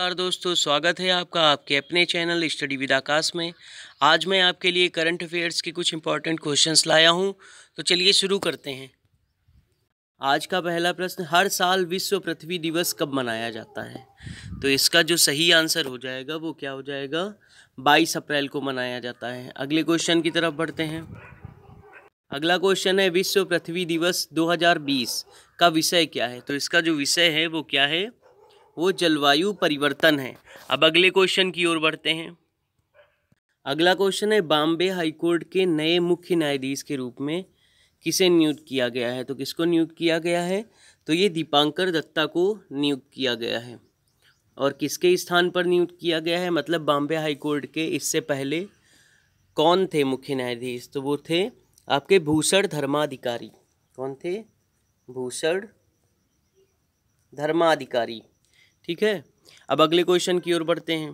नमस्कार दोस्तों स्वागत है आपका आपके अपने चैनल स्टडी विद आकाश में आज मैं आपके लिए करंट अफेयर्स के कुछ इंपॉर्टेंट क्वेश्चंस लाया हूं तो चलिए शुरू करते हैं आज का पहला प्रश्न हर साल विश्व पृथ्वी दिवस कब मनाया जाता है तो इसका जो सही आंसर हो जाएगा वो क्या हो जाएगा बाईस अप्रैल को मनाया जाता है अगले क्वेश्चन की तरफ बढ़ते हैं अगला क्वेश्चन है विश्व पृथ्वी दिवस 2020 का विषय क्या है तो इसका जो विषय है वो क्या है वो जलवायु परिवर्तन है अब अगले क्वेश्चन की ओर बढ़ते हैं अगला क्वेश्चन है बॉम्बे हाईकोर्ट के नए मुख्य न्यायाधीश के रूप में किसे नियुक्त किया गया है तो किसको नियुक्त किया गया है तो ये दीपांकर दत्ता को नियुक्त किया गया है और किसके स्थान पर नियुक्त किया गया है मतलब बॉम्बे हाईकोर्ट के इससे पहले कौन थे मुख्य न्यायाधीश तो वो थे आपके भूषण धर्माधिकारी कौन थे भूषण धर्माधिकारी ठीक है अब अगले क्वेश्चन की ओर बढ़ते हैं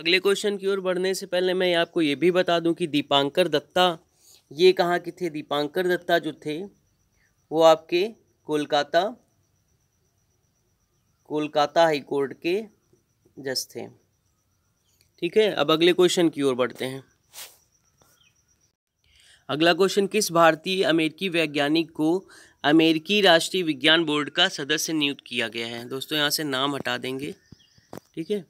अगले क्वेश्चन की ओर बढ़ने से पहले मैं आपको ये भी बता दूं कि दीपांकर दत्ता ये कहाँ के थे दीपांकर दत्ता जो थे वो आपके कोलकाता कोलकाता हाई कोर्ट के जज थे ठीक है अब अगले क्वेश्चन की ओर बढ़ते हैं अगला क्वेश्चन किस भारतीय अमेरिकी वैज्ञानिक को अमेरिकी राष्ट्रीय विज्ञान बोर्ड का सदस्य नियुक्त किया गया है दोस्तों यहाँ से नाम हटा देंगे ठीक है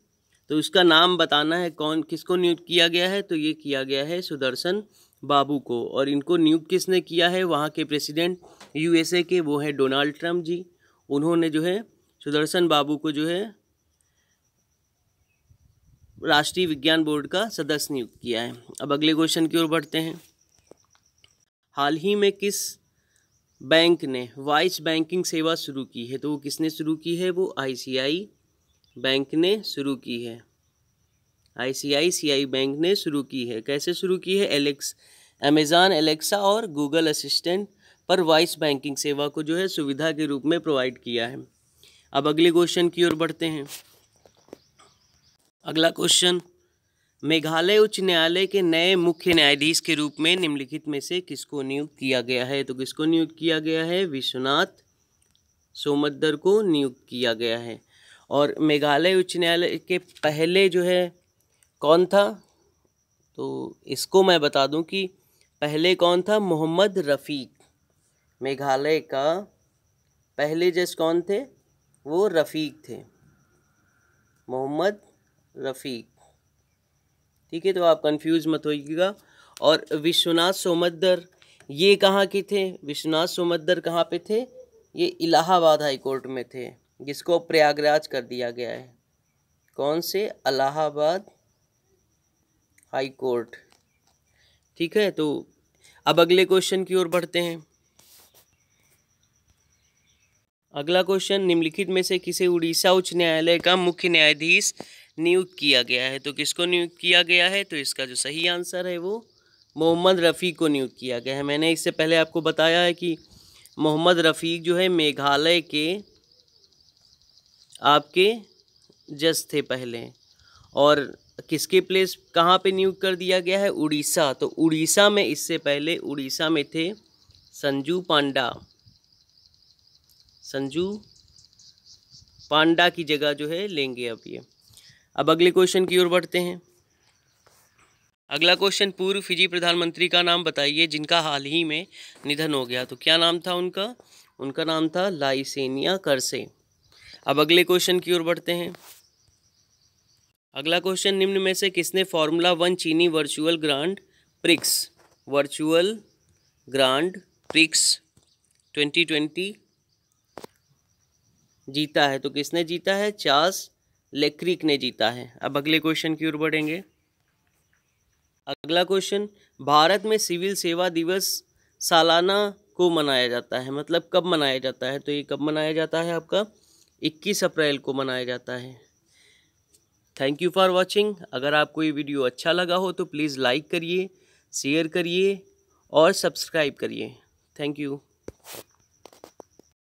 तो उसका नाम बताना है कौन किसको नियुक्त किया गया है तो ये किया गया है सुदर्शन बाबू को और इनको नियुक्त किसने किया है वहाँ के प्रेसिडेंट यूएसए के वो हैं डोनाल्ड ट्रम्प जी उन्होंने जो है सुदर्शन बाबू को जो है राष्ट्रीय विज्ञान बोर्ड का सदस्य नियुक्त किया है अब अगले क्वेश्चन की ओर बढ़ते हैं हाल ही में किस बैंक ने वॉइस बैंकिंग सेवा शुरू की है तो वो किसने शुरू की है वो आईसीआई बैंक ने शुरू की है आईसीआईसीआई बैंक ने शुरू की है कैसे शुरू की है एलेक्स अमेज़ान एलेक्सा और गूगल असिस्टेंट पर वॉइस बैंकिंग सेवा को जो है सुविधा के रूप में प्रोवाइड किया है अब अगले क्वेश्चन की ओर बढ़ते हैं अगला क्वेश्चन मेघालय उच्च न्यायालय के नए मुख्य न्यायाधीश के रूप में निम्नलिखित में से किसको नियुक्त किया गया है तो किसको नियुक्त किया गया है विश्वनाथ सोमद्दर को नियुक्त किया गया है और मेघालय उच्च न्यायालय के पहले जो है कौन था तो इसको मैं बता दूं कि पहले कौन था मोहम्मद रफ़ीक मेघालय का पहले जज कौन थे वो रफ़ीक थे मोहम्मद रफ़ीक ठीक है तो आप कंफ्यूज मत होइएगा और विश्वनाथ सोमदर ये कहाँ के थे विश्वनाथ सोमदर कहाँ पे थे ये इलाहाबाद हाई कोर्ट में थे जिसको प्रयागराज कर दिया गया है कौन से इलाहाबाद हाई कोर्ट ठीक है तो अब अगले क्वेश्चन की ओर बढ़ते हैं अगला क्वेश्चन निम्नलिखित में से किसे उड़ीसा उच्च न्यायालय का मुख्य न्यायाधीश नियुक्त किया गया है तो किसको नियुक्त किया गया है तो इसका जो सही आंसर है वो मोहम्मद रफ़ी को नियुक्त किया गया है मैंने इससे पहले आपको बताया है कि मोहम्मद रफ़ीक जो है मेघालय के आपके जज थे पहले और किसके प्लेस कहाँ पे नियुक्त कर दिया गया है उड़ीसा तो उड़ीसा में इससे पहले उड़ीसा में थे संजू पांडा संजू पांडा की जगह जो है लेंगे अब ये अब अगले क्वेश्चन की ओर बढ़ते हैं अगला क्वेश्चन पूर्व फिजी प्रधानमंत्री का नाम बताइए जिनका हाल ही में निधन हो गया तो क्या नाम था उनका उनका नाम था लाइसेनिया करसे अब अगले क्वेश्चन की ओर बढ़ते हैं अगला क्वेश्चन निम्न में से किसने फॉर्मूला वन चीनी virtual grand prix virtual grand prix twenty twenty जीता है तो किसने जीता है चार्ल्स लेक्रिक ने जीता है अब अगले क्वेश्चन की ओर बढ़ेंगे अगला क्वेश्चन भारत में सिविल सेवा दिवस सालाना को मनाया जाता है मतलब कब मनाया जाता है तो ये कब मनाया जाता है आपका 21 अप्रैल को मनाया जाता है थैंक यू फॉर वॉचिंग अगर आपको ये वीडियो अच्छा लगा हो तो प्लीज़ लाइक करिए शेयर करिए और सब्सक्राइब करिए थैंक यू